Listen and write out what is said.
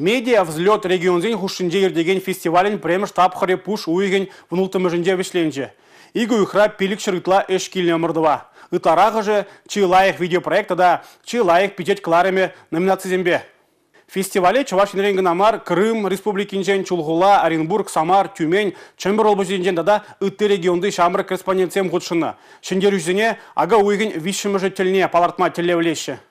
медиа взлет регион зен хушинжер деген фестивален премш тапхыре пуш уйген внултымыжынже вишленже. Игу ихра пилик шырытла эшкильне мырдва. Ытарағы же чи лайық видеопроекта да чи лайық пичет клареме номинация зембе. Фестивале Чуваш Намар, Крым, Республикинжен, Чулгула, Оренбург, Самар, Тюмень, Чембер да, дада ытты регионды шамры корреспондентсем худшына. Шендер ага уйген вишімі жительне палартма телевлеші.